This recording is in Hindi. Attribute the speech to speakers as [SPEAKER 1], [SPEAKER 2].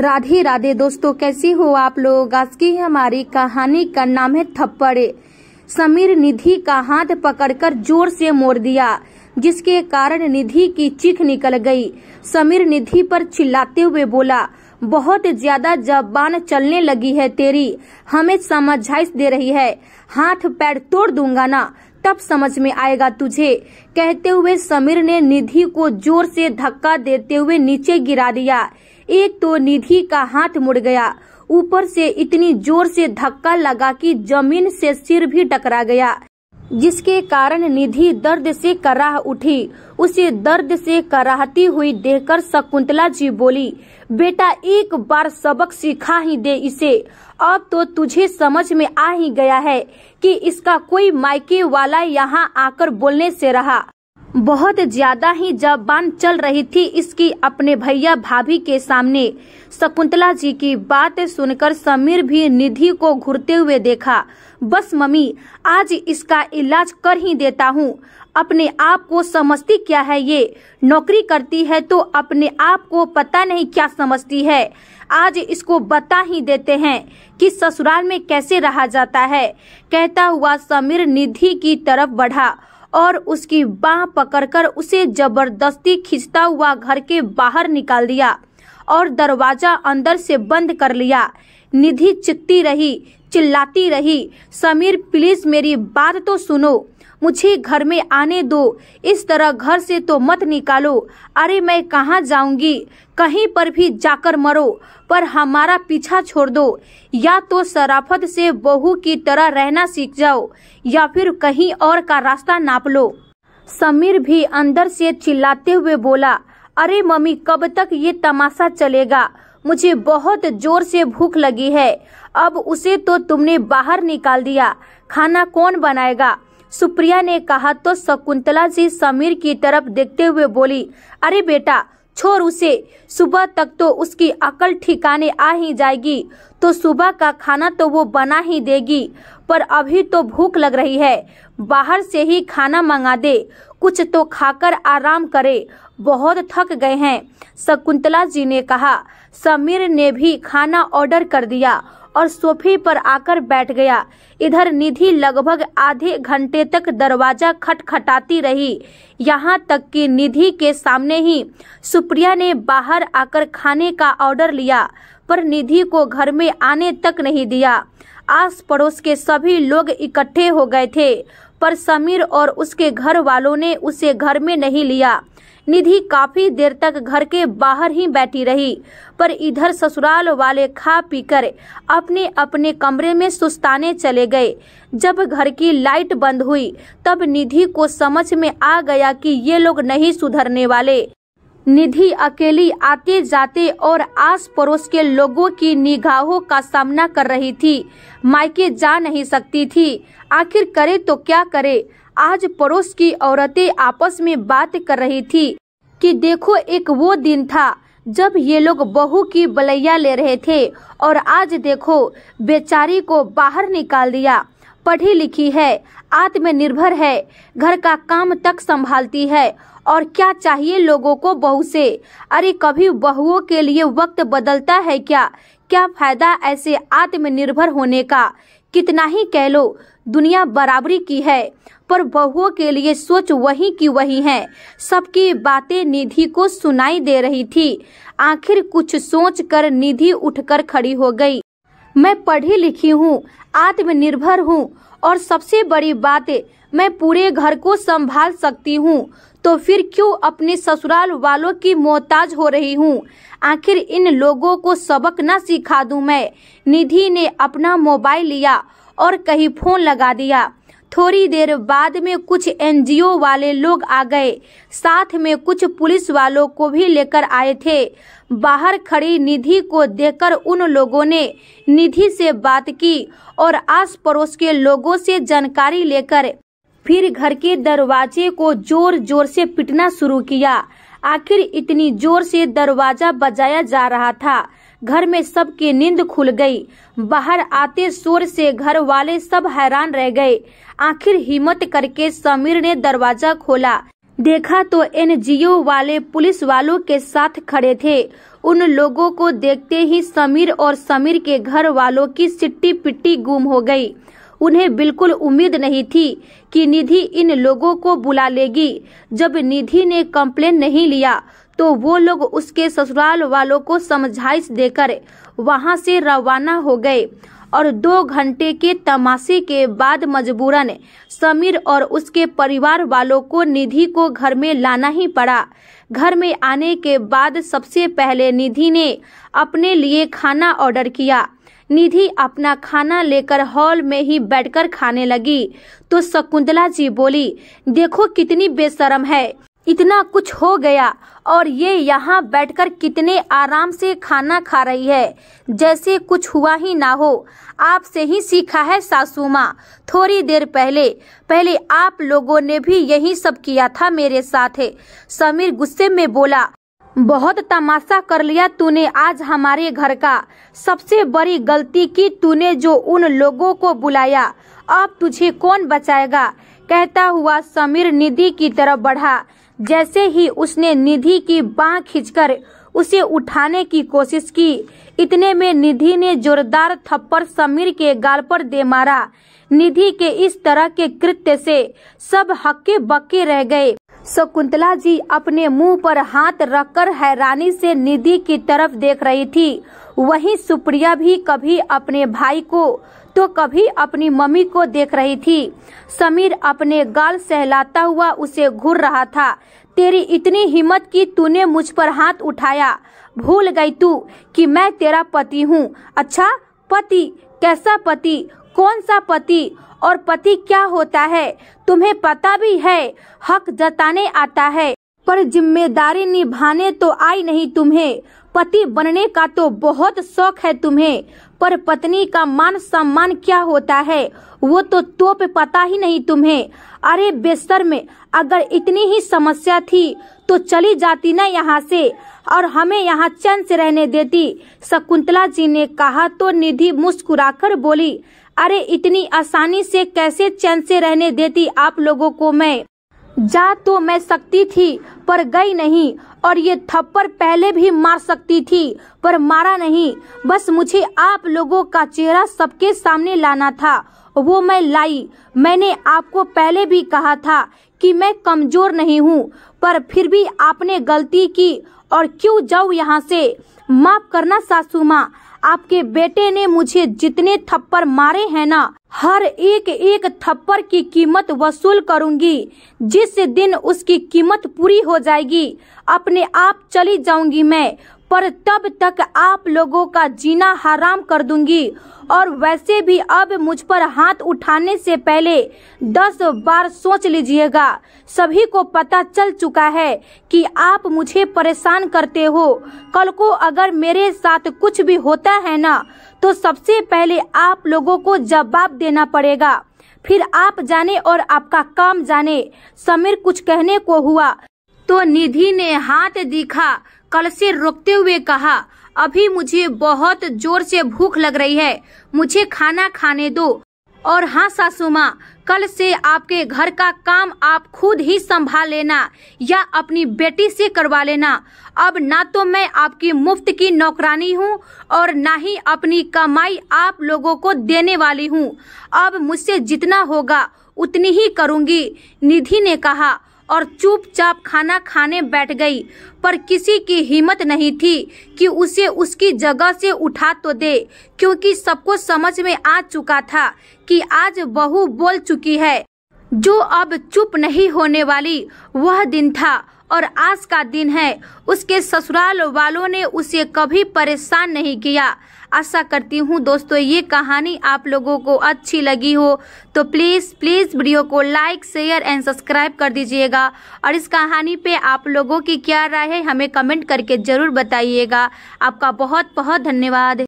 [SPEAKER 1] राधे राधे दोस्तों कैसे हो आप लोग आज की हमारी कहानी का नाम है थप्पड़े समीर निधि का हाथ पकड़कर जोर से मोड़ दिया जिसके कारण निधि की चीख निकल गई समीर निधि पर चिल्लाते हुए बोला बहुत ज्यादा जबान चलने लगी है तेरी हमें समझाइश दे रही है हाथ पैर तोड़ दूंगा ना तब समझ में आएगा तुझे कहते हुए समीर ने निधि को जोर से धक्का देते हुए नीचे गिरा दिया एक तो निधि का हाथ मुड़ गया ऊपर से इतनी जोर से धक्का लगा कि जमीन से सिर भी टकरा गया जिसके कारण निधि दर्द से कराह उठी उसे दर्द से कराहती हुई देखकर शकुंतला जी बोली बेटा एक बार सबक सिखा ही दे इसे अब तो तुझे समझ में आ ही गया है कि इसका कोई मायके वाला यहाँ आकर बोलने से रहा बहुत ज्यादा ही जबान चल रही थी इसकी अपने भैया भाभी के सामने शकुंतला जी की बात सुनकर समीर भी निधि को घूरते हुए देखा बस मम्मी आज इसका इलाज कर ही देता हूँ अपने आप को समझती क्या है ये नौकरी करती है तो अपने आप को पता नहीं क्या समझती है आज इसको बता ही देते हैं कि ससुराल में कैसे रहा जाता है कहता हुआ समीर निधि की तरफ बढ़ा और उसकी बाह पकड़कर उसे जबरदस्ती खींचता हुआ घर के बाहर निकाल दिया और दरवाजा अंदर से बंद कर लिया निधि चित्ती रही चिल्लाती रही समीर प्लीज मेरी बात तो सुनो मुझे घर में आने दो इस तरह घर से तो मत निकालो अरे मैं कहाँ जाऊंगी कहीं पर भी जाकर मरो पर हमारा पीछा छोड़ दो या तो शराफत से बहू की तरह रहना सीख जाओ या फिर कहीं और का रास्ता नाप लो समीर भी अंदर से चिल्लाते हुए बोला अरे मम्मी कब तक ये तमाशा चलेगा मुझे बहुत जोर से भूख लगी है अब उसे तो तुमने बाहर निकाल दिया खाना कौन बनाएगा सुप्रिया ने कहा तो शकुंतला जी समीर की तरफ देखते हुए बोली अरे बेटा छोर उसे सुबह तक तो उसकी अकल ठिकाने आ ही जाएगी तो सुबह का खाना तो वो बना ही देगी पर अभी तो भूख लग रही है बाहर से ही खाना मंगा दे कुछ तो खाकर आराम करे बहुत थक गए हैं शकुंतला जी ने कहा समीर ने भी खाना ऑर्डर कर दिया और सोफे पर आकर बैठ गया इधर निधि लगभग आधे घंटे तक दरवाजा खटखटाती रही यहाँ तक कि निधि के सामने ही सुप्रिया ने बाहर आकर खाने का ऑर्डर लिया पर निधि को घर में आने तक नहीं दिया आस पड़ोस के सभी लोग इकट्ठे हो गए थे पर समीर और उसके घर वालों ने उसे घर में नहीं लिया निधि काफी देर तक घर के बाहर ही बैठी रही पर इधर ससुराल वाले खा पीकर अपने अपने कमरे में सुस्ताने चले गए जब घर की लाइट बंद हुई तब निधि को समझ में आ गया कि ये लोग नहीं सुधरने वाले निधि अकेली आते जाते और आस पड़ोस के लोगों की निगाहों का सामना कर रही थी मायके जा नहीं सकती थी आखिर करे तो क्या करे आज पड़ोस की औरतें आपस में बात कर रही थी कि देखो एक वो दिन था जब ये लोग बहू की बलैया ले रहे थे और आज देखो बेचारी को बाहर निकाल दिया पढ़ी लिखी है आत्मनिर्भर है घर का काम तक संभालती है और क्या चाहिए लोगों को बहू से अरे कभी बहुओं के लिए वक्त बदलता है क्या क्या फायदा ऐसे आत्मनिर्भर होने का कितना ही कह लो दुनिया बराबरी की है पर बहुओं के लिए सोच वही की वही है सबकी बातें निधि को सुनाई दे रही थी आखिर कुछ सोच कर निधि उठकर खड़ी हो गई मैं पढ़ी लिखी हूँ आत्मनिर्भर हूँ और सबसे बड़ी बात मैं पूरे घर को संभाल सकती हूँ तो फिर क्यों अपने ससुराल वालों की मोहताज हो रही हूँ आखिर इन लोगों को सबक न सिखा दूँ मैं निधि ने अपना मोबाइल लिया और कहीं फोन लगा दिया थोड़ी देर बाद में कुछ एनजीओ वाले लोग आ गए साथ में कुछ पुलिस वालों को भी लेकर आए थे बाहर खड़ी निधि को देखकर उन लोगों ने निधि से बात की और आस पड़ोस के लोगों से जानकारी लेकर फिर घर के दरवाजे को जोर जोर से पिटना शुरू किया आखिर इतनी जोर से दरवाजा बजाया जा रहा था घर में सबके नींद खुल गई बाहर आते शोर से घर वाले सब हैरान रह गए आखिर हिम्मत करके समीर ने दरवाजा खोला देखा तो एनजीओ वाले पुलिस वालों के साथ खड़े थे उन लोगों को देखते ही समीर और समीर के घर वालों की सिट्टी पिट्टी गुम हो गई उन्हें बिल्कुल उम्मीद नहीं थी कि निधि इन लोगों को बुला लेगी जब निधि ने कम्प्लेन नहीं लिया तो वो लोग उसके ससुराल वालों को समझाइश देकर वहाँ से रवाना हो गए और दो घंटे के तमाशे के बाद मजबूरन समीर और उसके परिवार वालों को निधि को घर में लाना ही पड़ा घर में आने के बाद सबसे पहले निधि ने अपने लिए खाना ऑर्डर किया निधि अपना खाना लेकर हॉल में ही बैठकर खाने लगी तो शकुंतला जी बोली देखो कितनी बेशरम है इतना कुछ हो गया और ये यहाँ बैठकर कितने आराम से खाना खा रही है जैसे कुछ हुआ ही ना हो आपसे ही सीखा है सासू माँ थोड़ी देर पहले पहले आप लोगों ने भी यही सब किया था मेरे साथ है समीर गुस्से में बोला बहुत तमाशा कर लिया तूने आज हमारे घर का सबसे बड़ी गलती की तूने जो उन लोगों को बुलाया अब तुझे कौन बचाएगा कहता हुआ समीर निधि की तरफ बढ़ा जैसे ही उसने निधि की बाह खींचकर उसे उठाने की कोशिश की इतने में निधि ने जोरदार थप्पड़ समीर के गाल पर दे मारा निधि के इस तरह के कृत्य से सब हक्के बक्के रह गए शकुंतला जी अपने मुंह पर हाथ रखकर हैरानी से निधि की तरफ देख रही थी वहीं सुप्रिया भी कभी अपने भाई को तो कभी अपनी मम्मी को देख रही थी समीर अपने गाल सहलाता हुआ उसे घूर रहा था तेरी इतनी हिम्मत की तूने मुझ पर हाथ उठाया भूल गई तू कि मैं तेरा पति हूँ अच्छा पति कैसा पति कौन सा पति और पति क्या होता है तुम्हें पता भी है हक जताने आता है पर जिम्मेदारी निभाने तो आई नहीं तुम्हें पति बनने का तो बहुत शौक है तुम्हें पर पत्नी का मान सम्मान क्या होता है वो तो तो पे पता ही नहीं तुम्हें अरे बेस्तर में अगर इतनी ही समस्या थी तो चली जाती ना यहाँ से और हमें यहाँ चैन से रहने देती शकुंतला जी ने कहा तो निधि मुस्कुराकर बोली अरे इतनी आसानी से कैसे चैन से रहने देती आप लोगों को मैं जा तो मैं सकती थी पर गई नहीं और ये थप्पड़ पहले भी मार सकती थी पर मारा नहीं बस मुझे आप लोगों का चेहरा सबके सामने लाना था वो मैं लाई मैंने आपको पहले भी कहा था कि मैं कमजोर नहीं हूँ पर फिर भी आपने गलती की और क्यों जाऊँ यहाँ से माफ करना सासू माँ आपके बेटे ने मुझे जितने थप्पड़ मारे हैं ना हर एक एक थप्पड़ की कीमत वसूल करूंगी जिस दिन उसकी कीमत पूरी हो जाएगी अपने आप चली जाऊंगी मैं पर तब तक आप लोगों का जीना हराम कर दूंगी और वैसे भी अब मुझ पर हाथ उठाने से पहले दस बार सोच लीजिएगा सभी को पता चल चुका है कि आप मुझे परेशान करते हो कल को अगर मेरे साथ कुछ भी होता है ना तो सबसे पहले आप लोगों को जवाब देना पड़ेगा फिर आप जाने और आपका काम जाने समीर कुछ कहने को हुआ तो निधि ने हाथ दिखा कल से रोकते हुए कहा अभी मुझे बहुत जोर से भूख लग रही है मुझे खाना खाने दो और हाँ सासू माँ कल से आपके घर का काम आप खुद ही संभाल लेना या अपनी बेटी से करवा लेना अब ना तो मैं आपकी मुफ्त की नौकरानी हूँ और ना ही अपनी कमाई आप लोगों को देने वाली हूँ अब मुझसे जितना होगा उतनी ही करूँगी निधि ने कहा और चुपचाप खाना खाने बैठ गई पर किसी की हिम्मत नहीं थी कि उसे उसकी जगह से उठा तो दे क्योंकि सबको समझ में आ चुका था कि आज बहू बोल चुकी है जो अब चुप नहीं होने वाली वह दिन था और आज का दिन है उसके ससुराल वालों ने उसे कभी परेशान नहीं किया आशा करती हूँ दोस्तों ये कहानी आप लोगों को अच्छी लगी हो तो प्लीज़ प्लीज़ वीडियो को लाइक शेयर एंड सब्सक्राइब कर दीजिएगा और इस कहानी पे आप लोगों की क्या राय है हमें कमेंट करके ज़रूर बताइएगा आपका बहुत बहुत धन्यवाद